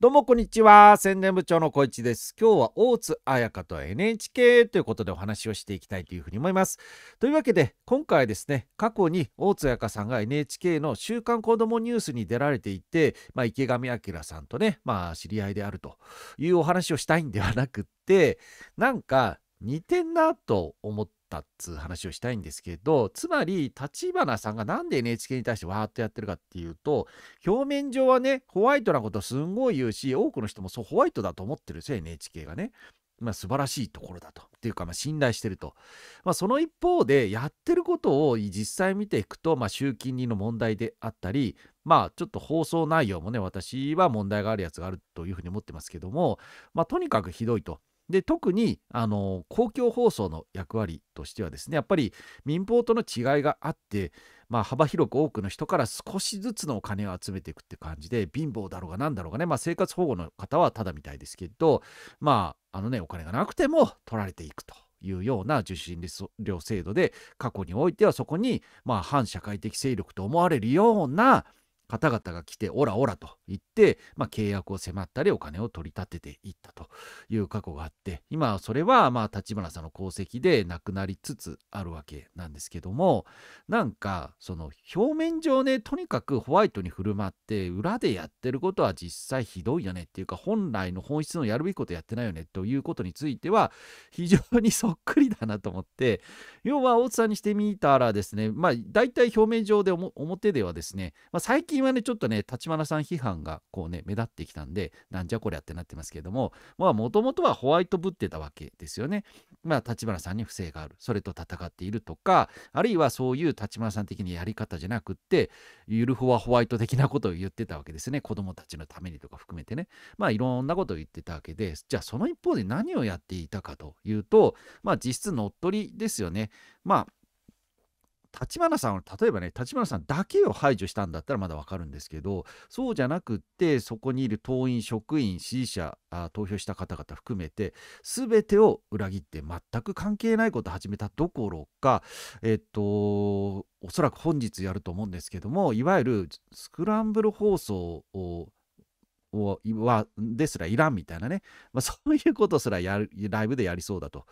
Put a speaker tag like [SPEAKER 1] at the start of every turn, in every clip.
[SPEAKER 1] どうもこんにちは宣伝部長の小市です今日は大津彩香と NHK ということでお話をしていきたいというふうに思いますというわけで今回ですね過去に大津彩香さんが NHK の週刊子どもニュースに出られていて、まあ、池上彰さんとねまあ知り合いであるというお話をしたいんではなくってなんか似てんなと思っったっつう話をしたいんですけど、つまり、立花さんがなんで NHK に対してわーっとやってるかっていうと、表面上はね、ホワイトなことすんごい言うし、多くの人もそうホワイトだと思ってるんですよ、NHK がね。まあ、素晴らしいところだと。っていうか、まあ、信頼してると。まあ、その一方で、やってることを実際見ていくと、まあ、集金人の問題であったり、まあ、ちょっと放送内容もね、私は問題があるやつがあるというふうに思ってますけども、まあ、とにかくひどいと。で特にあの公共放送の役割としてはですねやっぱり民放との違いがあって、まあ、幅広く多くの人から少しずつのお金を集めていくって感じで貧乏だろうが何だろうがね、まあ、生活保護の方はただみたいですけどまああのねお金がなくても取られていくと。いうような受信料制度で過去においてはそこにまあ反社会的勢力と思われるような方々が来てオラオラと言って、まあ、契約を迫ったりお金を取り立てていったという過去があって今それはまあ立花さんの功績でなくなりつつあるわけなんですけどもなんかその表面上ねとにかくホワイトに振る舞って裏でやってることは実際ひどいよねっていうか本来の本質のやるべきことやってないよねということについては非常に そっくりだなと思って要は大津さんにしてみたらですねまあ大体表面上で表ではですね、まあ、最近はねちょっとね立花さん批判感がこうね目立ってきたんでなんじゃこりゃってなってますけれどもまあもともとはホワイトぶってたわけですよね。まあ立花さんに不正があるそれと戦っているとかあるいはそういう立花さん的なやり方じゃなくってゆるほはホワイト的なことを言ってたわけですね子供たちのためにとか含めてねまあいろんなことを言ってたわけでじゃあその一方で何をやっていたかというとまあ実質乗っ取りですよね。まあ立花さん例えばね立花さんだけを排除したんだったらまだわかるんですけどそうじゃなくってそこにいる党員職員支持者あ投票した方々含めて全てを裏切って全く関係ないことを始めたどころかえっとおそらく本日やると思うんですけどもいわゆるスクランブル放送をはですらいらんみたいなね、まあ、そういうことすらやるライブでやりそうだと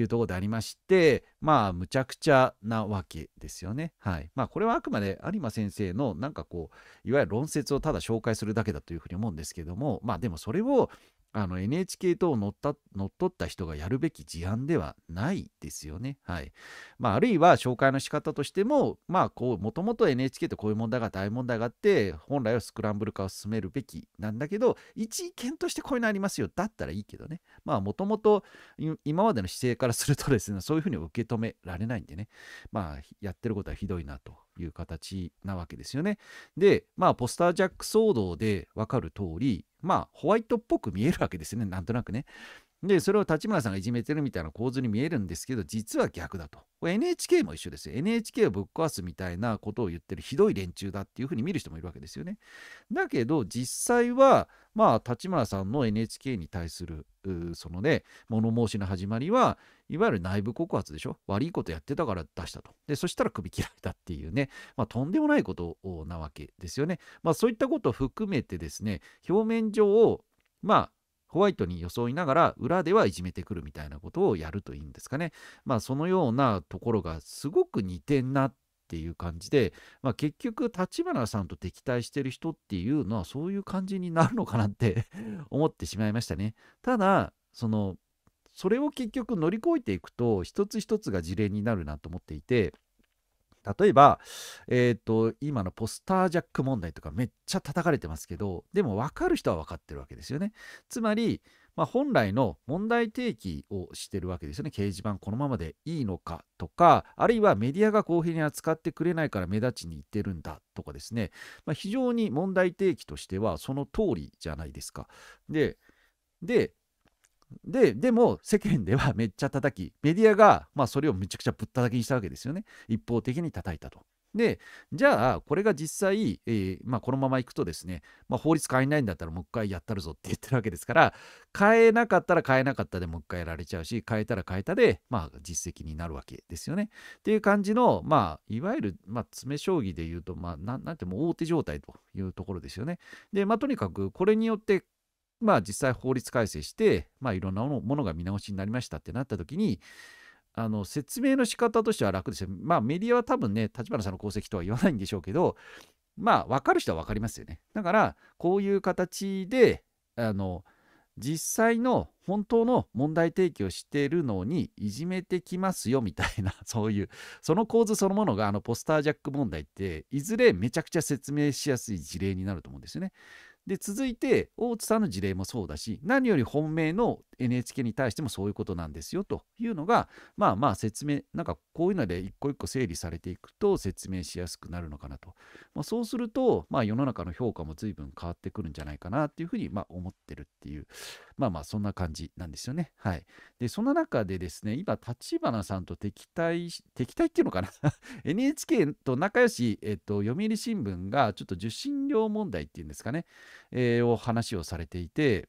[SPEAKER 1] いうところでありまして、まあ、むちゃくちゃなわけですよね。はい。まあ、これはあくまで有馬先生の、なんかこう、いわゆる論説をただ紹介するだけだというふうに思うんですけども、まあ、でもそれを、あの NHK 等を乗った乗っ取った人がやるべき事案ではないですよね。はいまあ、あるいは紹介の仕方としても、まあ、こう、もともと NHK ってこういう問題が大問題があって、本来はスクランブル化を進めるべきなんだけど、一意見としてこういうのありますよ。だったらいいけどね。まあ、もともと今までの姿勢からするとですね、そういうふうに受け止められないんでね、まあ、やってることはひどいなという形なわけですよね。で、まあ、ポスタージャック騒動でわかる通り、まあ、ホワイトっぽく見えるわけですよね、なんとなくね。で、それを立花さんがいじめてるみたいな構図に見えるんですけど、実は逆だと。これ NHK も一緒ですよ。NHK をぶっ壊すみたいなことを言ってるひどい連中だっていうふうに見る人もいるわけですよね。だけど、実際は、まあ、立花さんの NHK に対する、そのね、物申しの始まりは、いわゆる内部告発でしょ。悪いことやってたから出したと。で、そしたら首切られたっていうね、まあ、とんでもないことなわけですよね。まあ、そういったことを含めてですね、表面上を、まあ、ホワイトに装いながら裏ではいじめてくるみたいなことをやるといいんですかね。まあそのようなところがすごく似てんなっていう感じで、まあ、結局立花さんと敵対してる人っていうのはそういう感じになるのかなって 思ってしまいましたね。ただそのそれを結局乗り越えていくと一つ一つが事例になるなと思っていて例えば、えーと、今のポスタージャック問題とかめっちゃ叩かれてますけどでも分かる人は分かってるわけですよねつまり、まあ、本来の問題提起をしてるわけですよね掲示板このままでいいのかとかあるいはメディアが公平に扱ってくれないから目立ちに行ってるんだとかですね、まあ、非常に問題提起としてはその通りじゃないですかででででも世間ではめっちゃ叩きメディアが、まあ、それをめちゃくちゃぶったたきにしたわけですよね一方的に叩いたと。でじゃあこれが実際、えー、まあ、このままいくとですね、まあ、法律変えないんだったらもう一回やったるぞって言ってるわけですから変えなかったら変えなかったでもう一回やられちゃうし変えたら変えたで、まあ、実績になるわけですよね。っていう感じの、まあ、いわゆる、まあ、詰将棋で言うと、まあ、なんてもう大手状態というところですよね。で、まあ、とにかくこれによってまあ、実際法律改正して、まあ、いろんなものが見直しになりましたってなった時にあの説明の仕方としては楽ですよ。まあメディアは多分ね立花さんの功績とは言わないんでしょうけどまあ分かる人は分かりますよね。だからこういう形であの実際の本当の問題提起をしているのにいじめてきますよみたいな そういうその構図そのものがあのポスタージャック問題っていずれめちゃくちゃ説明しやすい事例になると思うんですよね。で続いて大津さんの事例もそうだし何より本命の NHK に対してもそういうことなんですよというのがまあまあ説明なんかこういうので一個一個整理されていくと説明しやすくなるのかなと、まあ、そうすると、まあ、世の中の評価も随分変わってくるんじゃないかなっていうふうにまあ思ってるっていうまあまあそんな感じなんですよねはいでその中でですね今立花さんと敵対敵対っていうのかな NHK と仲良し、えっと、読売新聞がちょっと受信料問題っていうんですかねえー、お話をされていて、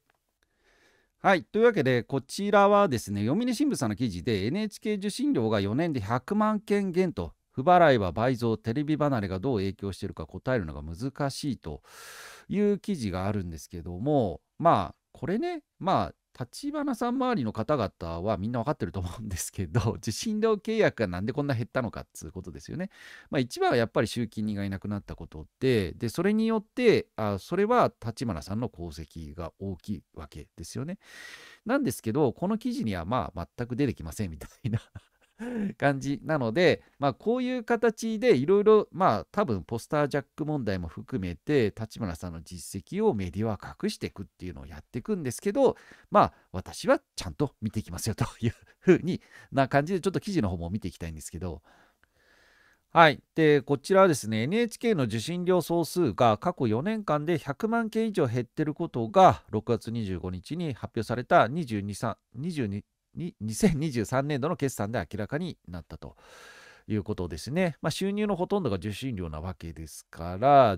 [SPEAKER 1] はい。というわけで、こちらはですね、読売新聞さんの記事で NHK 受信料が4年で100万件減と、不払いは倍増、テレビ離れがどう影響しているか答えるのが難しいという記事があるんですけども、まあ、これね、まあ、立花さん周りの方々はみんな分かってると思うんですけど、受信料契約がなんでこんな減ったのかっつうことですよね。まあ一番はやっぱり集金人がいなくなったことで、で、それによって、あそれは立花さんの功績が大きいわけですよね。なんですけど、この記事にはまあ全く出てきませんみたいな 感じなので、まあ、こういう形でいろいろ、まあ、多分ポスタージャック問題も含めて、立花さんの実績をメディアは隠していくっていうのをやっていくんですけど、まあ、私はちゃんと見ていきますよというふうにな感じで、ちょっと記事の方も見ていきたいんですけど、はい。で、こちらはですね、NHK の受信料総数が過去4年間で100万件以上減ってることが、6月25日に発表された22、22 2023年度の決算で明らかになったということですね。まあ、収入のほとんどが受信料なわけですから、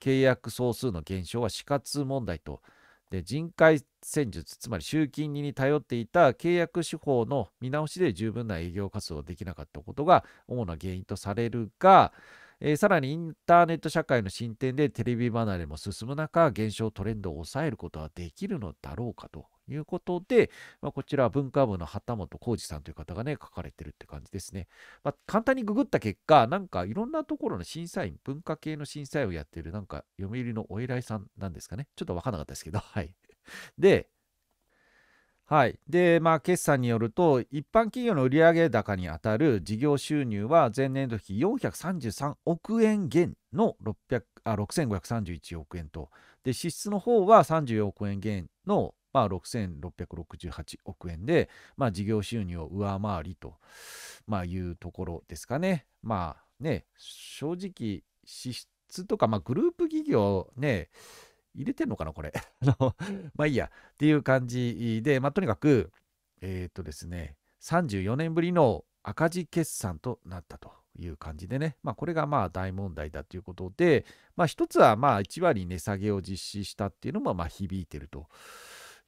[SPEAKER 1] 契約総数の減少は死活問題と。で人海戦術つまり集金に頼っていた契約手法の見直しで十分な営業活動できなかったことが主な原因とされるが、えー、さらにインターネット社会の進展でテレビ離れも進む中減少トレンドを抑えることはできるのだろうかということで、まあ、こちら文化部の旗本浩二さんという方がね、書かれてるって感じですね。まあ、簡単にググった結果、なんかいろんなところの審査員、文化系の審査員をやってる、なんか読売のお偉いさんなんですかね。ちょっとわからなかったですけど、はい。で、はい。で、まあ、決算によると、一般企業の売上高に当たる事業収入は前年度比433億円減の600あ6531億円と、で、支出の方は34億円減のまあ、6668億円で、まあ、事業収入を上回りと、まあ、いうところですかね。まあね、正直、支出とか、まあ、グループ企業ね、入れてんのかな、これ。まあいいや、っていう感じで、まあ、とにかく、えー、っとですね、34年ぶりの赤字決算となったという感じでね、まあ、これがまあ大問題だということで、まあ、一つはまあ1割値下げを実施したっていうのもまあ響いてると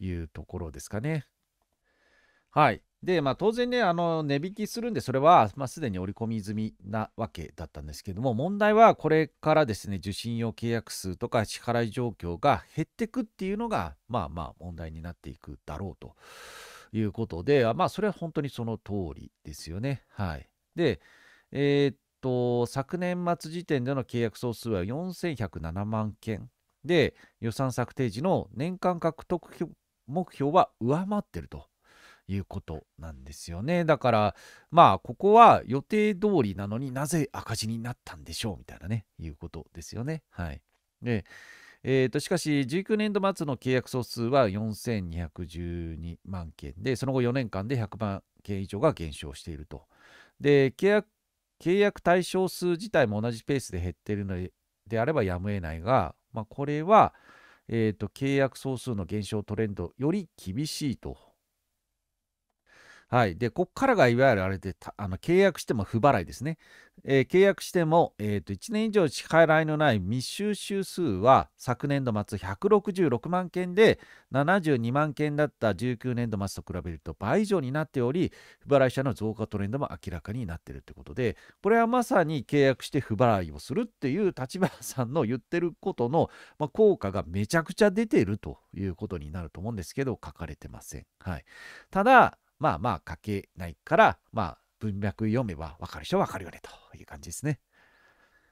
[SPEAKER 1] いうところですかね。はい。で、まあ、当然ね、あの値引きするんで、それは、まあ、すでに織り込み済みなわけだったんですけども、問題はこれからですね、受信用契約数とか支払い状況が減っていくっていうのが、まあまあ問題になっていくだろうということで、まあ、それは本当にその通りですよね。はい。で、えー、っと、昨年末時点での契約総数は4107万件で、予算策定時の年間獲得目標は上回ってるということなんですよね。だから、まあ、ここは予定通りなのになぜ赤字になったんでしょうみたいなね、いうことですよね。はい。で、えーと、しかし、19年度末の契約総数は4212万件で、その後4年間で100万件以上が減少していると。で、契約契約対象数自体も同じペースで減っているのであればやむを得ないが、まあ、これは、えーと、と契約総数の減少トレンドより厳しいとはい。で、ここからがいわゆるあれで、あの契約しても不払いですね。えー、契約しても、えー、と1年以上支払いのない密集集数は昨年度末166万件で72万件だった19年度末と比べると倍以上になっており、不払い者の増加トレンドも明らかになっているということで、これはまさに契約して不払いをするっていう立花さんの言ってることの、まあ、効果がめちゃくちゃ出ているということになると思うんですけど、書かれてません。はい、ただ、まあまあ書けないから、まあ文脈読めば分かる人は分かるよねという感じですね。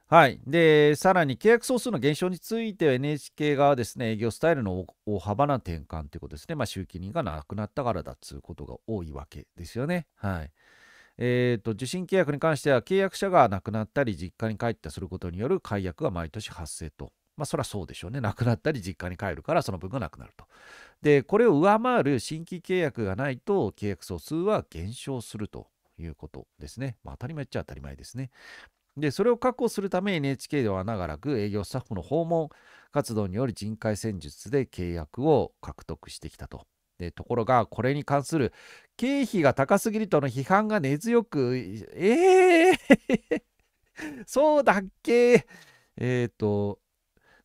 [SPEAKER 1] はい。で、さらに契約総数の減少については NHK 側ですね、営業スタイルの大幅な転換ということですね。まあ、集金人がなくなったからだということが多いわけですよね。はい。えーと、と受信契約に関しては契約者が亡くなったり実家に帰ったすることによる解約が毎年発生とまあ、そりゃそうでしょうね。亡くなったり実家に帰るからその分がなくなると。で、これを上回る新規契約がないと契約総数は減少するということですね。まあ、当たり前っちゃ当たり前ですね。で、それを確保するため NHK では長らく営業スタッフの訪問活動により人海戦術で契約を獲得してきたと。でところが、これに関する経費が高すぎるとの批判が根強く、えー そうだっけえっ、ー、と、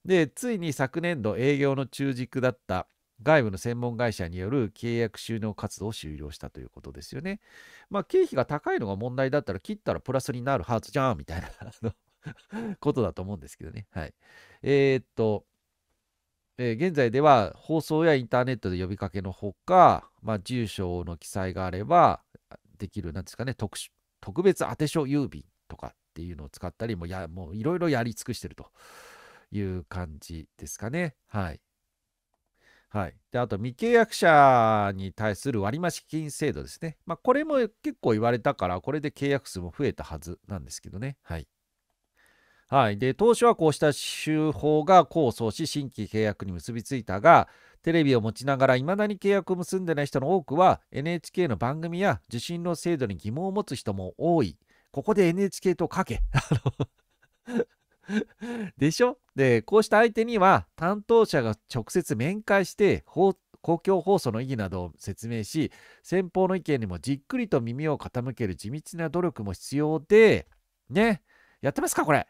[SPEAKER 1] でついに昨年度営業の中軸だった外部の専門会社による契約収納活動を終了したということですよね。まあ、経費が高いのが問題だったら切ったらプラスになるはずじゃんみたいな ことだと思うんですけどね。はい。えー、っと、えー、現在では放送やインターネットで呼びかけのほか、まあ、住所の記載があればできる、なんですかね、特特別宛書郵便とかっていうのを使ったり、もうやもういろいろやり尽くしてるという感じですかね。はい。はい、であと未契約者に対する割増金制度ですね。まあ、これも結構言われたから、これで契約数も増えたはずなんですけどね。はい。はい、で当初はこうした手法が功を奏し、新規契約に結びついたが、テレビを持ちながらいまだに契約を結んでない人の多くは、NHK の番組や受信の制度に疑問を持つ人も多い。ここで NHK とかけ。でしょで、こうした相手には担当者が直接面会して公共放送の意義などを説明し、先方の意見にもじっくりと耳を傾ける地道な努力も必要で、ね、やってますかこれ。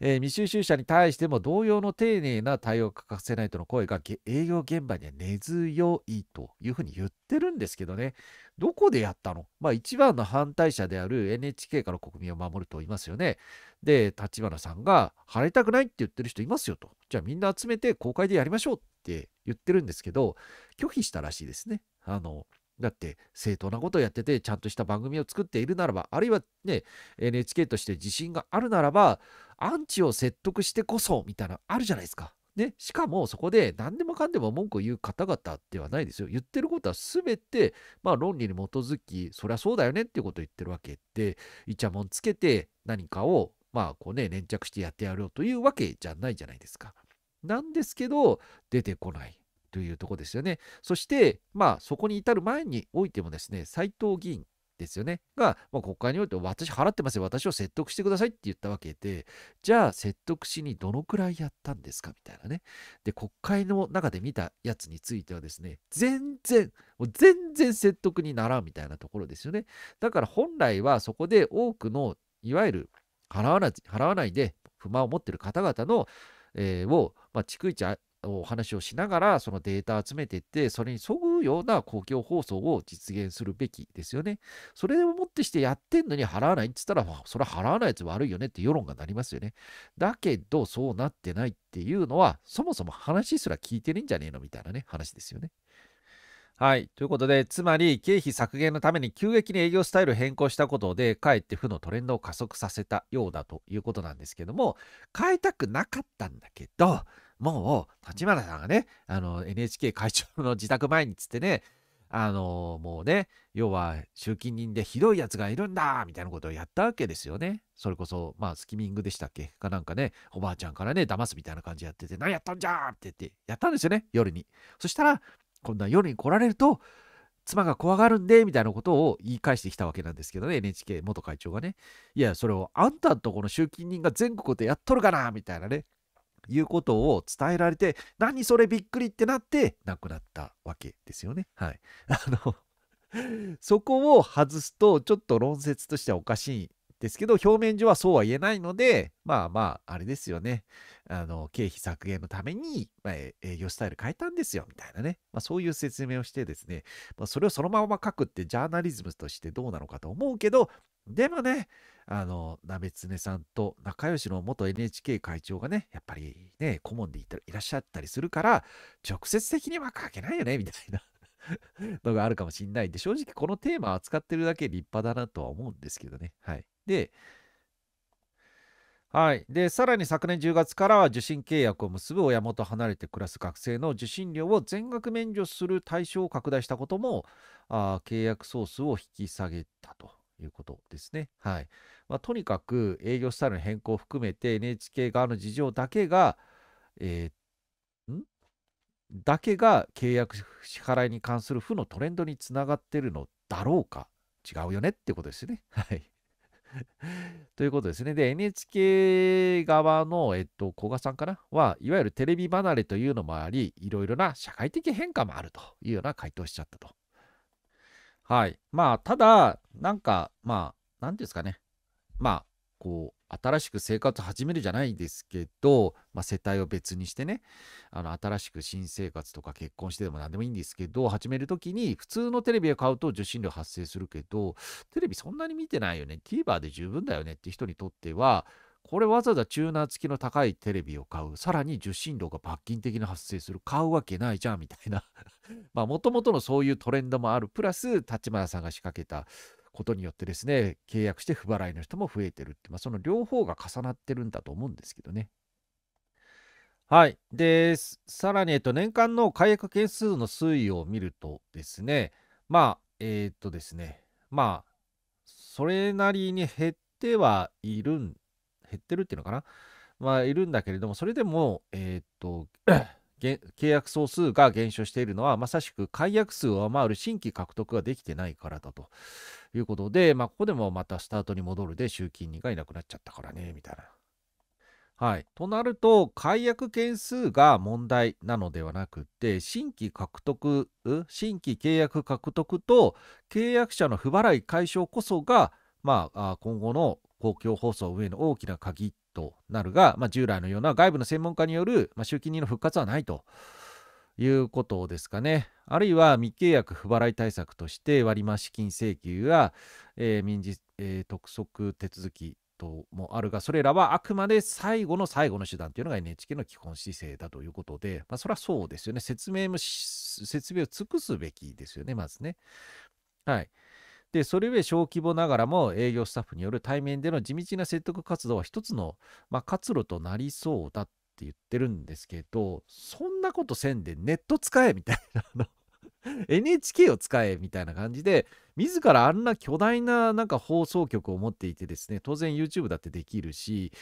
[SPEAKER 1] えー、未収集者に対しても同様の丁寧な対応を欠かせないとの声が営業現場には根強いというふうに言ってるんですけどね、どこでやったのまあ一番の反対者である NHK から国民を守ると言いますよね。で立花さんが払いたくないって言ってる人いますよとじゃあみんな集めて公開でやりましょうって言ってるんですけど拒否したらしいですねあのだって正当なことをやっててちゃんとした番組を作っているならばあるいはね NHK として自信があるならばアンチを説得してこそみたいなあるじゃないですか。ね、しかもそこで何でもかんでも文句を言う方々ではないですよ。言ってることは全て、まあ、論理に基づきそりゃそうだよねっていうことを言ってるわけでイチャモンつけて何かをまあこうね、粘着してやってやろうというわけじゃないじゃないですか。なんですけど、出てこない。というとこですよね。そして、まあ、そこに至る前においてもですね、斎藤議員ですよね、が、まあ、国会において私払ってますよ、私を説得してくださいって言ったわけで、じゃあ説得しにどのくらいやったんですかみたいなね。で、国会の中で見たやつについてはですね、全然、もう全然説得にならんみたいなところですよね。だから本来はそこで多くの、いわゆる払わない、払わないで不満を持っている方々の、えー、を、まあ、逐一お話をしながら、そのデータ集めていって、それにそぐうような公共放送を実現するべきですよね。それをもってしてやってんのに払わないって言ったら、それは払わないやつ悪いよねって世論がなりますよね。だけど、そうなってないっていうのは、そもそも話すら聞いてねえんじゃねえのみたいなね、話ですよね。はい。ということで、つまり経費削減のために急激に営業スタイルを変更したことで、かえって負のトレンドを加速させたようだということなんですけども、変えたくなかったんだけど、もう、立花さんがね、あの、NHK 会長の自宅前につってね、あの、もうね、要は、集金人でひどいやつがいるんだみたいなことをやったわけですよね。それこそ、まあ、スキミングでしたっけかなんかね、おばあちゃんからね、騙すみたいな感じやってて、何やったんじゃーって言って、やったんですよね、夜に。そしたら、こんな夜に来られると、妻が怖がるんで、みたいなことを言い返してきたわけなんですけどね、NHK 元会長がね。いや、それをあんたんとこの集金人が全国でやっとるかな、みたいなね、いうことを伝えられて、何それびっくりってなって、亡くなったわけですよね。はい。あの そこを外すと、ちょっと論説としてはおかしいですけど、表面上はそうは言えないので、まあまあ、あれですよね。あの、経費削減のために、まあ、営業スタイル変えたんですよ、みたいなね。まあ、そういう説明をしてですね、まあ、それをそのまま書くってジャーナリズムとしてどうなのかと思うけど、でもね、あの、鍋常さんと仲良しの元 NHK 会長がね、やっぱりね、顧問でいらっしゃったりするから、直接的には書けないよね、みたいな。のがあるかもしれないんで、正直このテーマ扱ってるだけ立派だなとは思うんですけどね。はい。で、はい。で、さらに昨年10月からは受信契約を結ぶ親元離れて暮らす学生の受信料を全額免除する対象を拡大したことも、あ契約総数を引き下げたということですね。はい。まあ、とにかく営業スタイルの変更を含めて NHK 側の事情だけが、えー、んだけが契約支払いに関する負のトレンドにつながってるのだろうか違うよねってことですね。はい。ということですね。で、NHK 側の、えっと、古賀さんかなは、いわゆるテレビ離れというのもあり、いろいろな社会的変化もあるというような回答しちゃったと。はい。まあ、ただ、なんか、まあ、なんていうんですかね。まあ、こう新しく生活始めるじゃないですけど、まあ、世帯を別にしてねあの新しく新生活とか結婚してでも何でもいいんですけど始める時に普通のテレビを買うと受信料発生するけどテレビそんなに見てないよね TVer で十分だよねって人にとってはこれわざわざチューナー付きの高いテレビを買う。さらに受信料が罰金的に発生する。買うわけないじゃん、みたいな まあ、もともとのそういうトレンドもある。プラス、立花さんが仕掛けた、ことによってですね、契約して不払いの人も増えてるって、まあ、その両方が重なってるんだと思うんですけどね。はい。で、さらに、えっと、年間の解約件数の推移を見るとですね、まあ、えー、っとですね、まあ、それなりに減ってはいるん、減ってるっていうのかな、まあ、いるんだけれども、それでも、えー、っと、契約総数が減少しているのは、まさしく解約数を上回る新規獲得ができてないからだと。いうことで、まあ、ここでもまたスタートに戻るで、集金人がいなくなっちゃったからね、みたいな。はい。となると、解約件数が問題なのではなくて、新規獲得、新規契約獲得と契約者の不払い解消こそが、まあ、今後の公共放送上の大きな鍵となるが、まあ、従来のような外部の専門家による、まあ、集金人の復活はないと。いうことですかね。あるいは未契約不払い対策として割増金請求や、えー、民事、えー、督促手続きともあるが、それらはあくまで最後の最後の手段というのが NHK の基本姿勢だということで、まあ、それはそうですよね。説明も、説明を尽くすべきですよね、まずね。はい。で、それゆえ小規模ながらも営業スタッフによる対面での地道な説得活動は一つの、まあ、活路となりそうだ言ってるんですけど、そんなことせんでネット使えみたいな、あの NHK を使えみたいな感じで、自らあんな巨大ななんか放送局を持っていてですね、当然 YouTube だってできるし、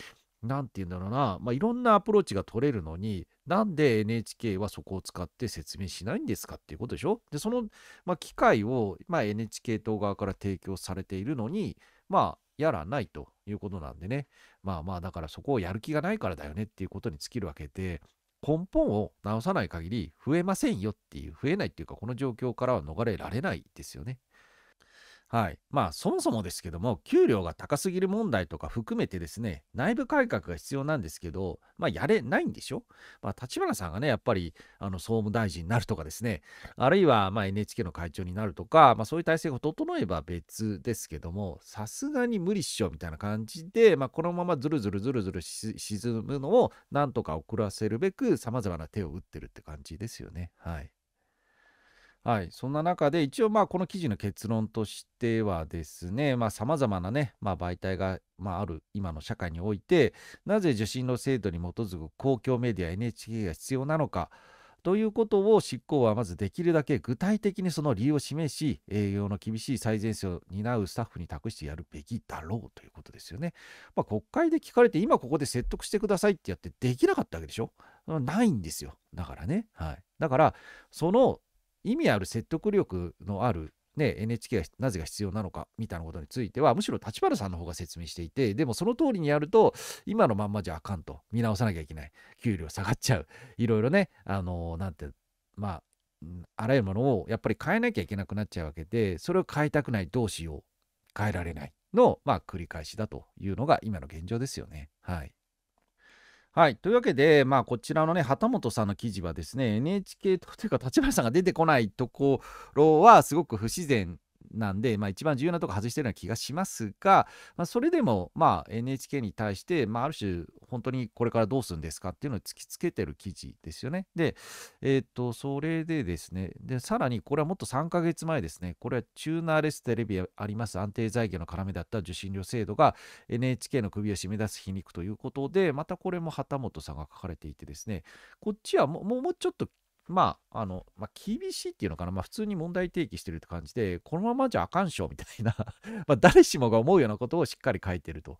[SPEAKER 1] なんて言うんだろうな、まあ、いろんなアプローチが取れるのに、なんで NHK はそこを使って説明しないんですかっていうことでしょで、その、まあ、機会を、まあ、NHK 党側から提供されているのに、まあ、やらないということなんでね。まあまあ、だからそこをやる気がないからだよねっていうことに尽きるわけで、根本を直さない限り増えませんよっていう、増えないっていうか、この状況からは逃れられないですよね。はい。まあ、そもそもですけども、給料が高すぎる問題とか含めてですね、内部改革が必要なんですけど、まあ、やれないんでしょまあ、立花さんがね、やっぱり、あの、総務大臣になるとかですね、あるいは、ま NHK の会長になるとか、まあ、そういう体制が整えば別ですけども、さすがに無理っしょ、みたいな感じで、まあ、このままずるずるずるずる沈むのを、なんとか遅らせるべく、様々な手を打ってるって感じですよね。はい。はい、そんな中で、一応まあこの記事の結論としてはですね、さまざ、あ、まな、ねまあ、媒体が、まあ、ある今の社会において、なぜ受信の制度に基づく公共メディア、NHK が必要なのか。ということを執行はまずできるだけ具体的にその理由を示し、営業の厳しい最前線を担うスタッフに託してやるべきだろうということですよね。まあ、国会で聞かれて、今ここで説得してくださいってやってできなかったわけでしょないんですよ。だからね。はい。だから、その意味ある説得力のある、ね、NHK がなぜが必要なのかみたいなことについてはむしろ立花さんの方が説明していてでもその通りにやると今のまんまじゃあかんと見直さなきゃいけない給料下がっちゃういろいろねあのなんてまああらゆるものをやっぱり変えなきゃいけなくなっちゃうわけでそれを変えたくないどうしよう変えられないの、まあ、繰り返しだというのが今の現状ですよね。はいはい。というわけで、まあ、こちらのね、旗本さんの記事はですね、NHK というか、立花さんが出てこないところは、すごく不自然なんで、まあ、一番重要なとこ外してるような気がしますが、まあ、それでも、まあ、NHK に対して、まあ、ある種、本当にこれからどうするんですかっていうのを突きつけてる記事ですよね。で、えー、っと、それでですね、で、さらに、これはもっと3ヶ月前ですね、これはチューナーレステレビあります安定財源の要だった受信料制度が NHK の首を締め出す皮肉ということで、またこれも旗本さんが書かれていてですね、こっちはもうもうちょっとまあ、あの、まあ、厳しいっていうのかな、まあ、普通に問題提起してるって感じで、このままじゃあかんしょ、みたいな ま誰しもが思うようなことをしっかり書いてると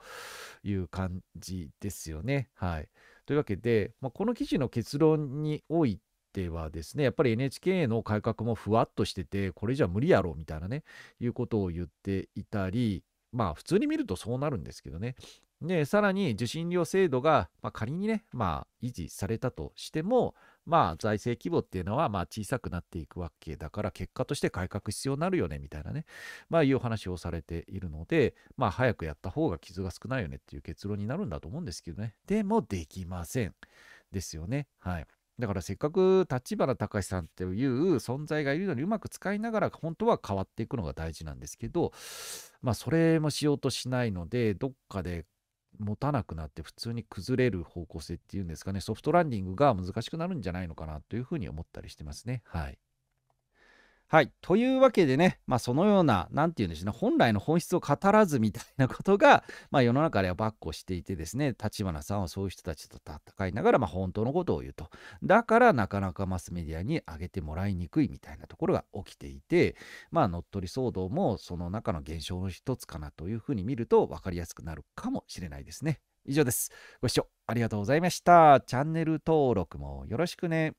[SPEAKER 1] いう感じですよね。はい。というわけで、まあ、この記事の結論において、はですねやっぱり NHK の改革もふわっとしててこれじゃ無理やろみたいなねいうことを言っていたりまあ普通に見るとそうなるんですけどねでさらに受信料制度が、まあ、仮にねまあ維持されたとしても、まあ財政規模っていうのはまあ小さくなっていくわけだから結果として改革必要になるよねみたいなねまあいう話をされているのでまあ早くやった方が傷が少ないよねっていう結論になるんだと思うんですけどねでもできませんですよねはい。だからせっかく立花隆さんっていう存在がいるのにうまく使いながら本当は変わっていくのが大事なんですけど、まあそれもしようとしないので、どっかで持たなくなって普通に崩れる方向性っていうんですかね、ソフトランディングが難しくなるんじゃないのかなというふうに思ったりしてますね。はい。はい。というわけでね、まあ、そのような、なんて言うんでしょうね、本来の本質を語らずみたいなことが、まあ、世の中ではばっこしていてですね、立花さんはそういう人たちと戦いながら、まあ、本当のことを言うと。だから、なかなかマスメディアに上げてもらいにくいみたいなところが起きていて、まあ、乗っ取り騒動もその中の現象の一つかなというふうに見ると分かりやすくなるかもしれないですね。以上です。ご視聴ありがとうございました。チャンネル登録もよろしくね。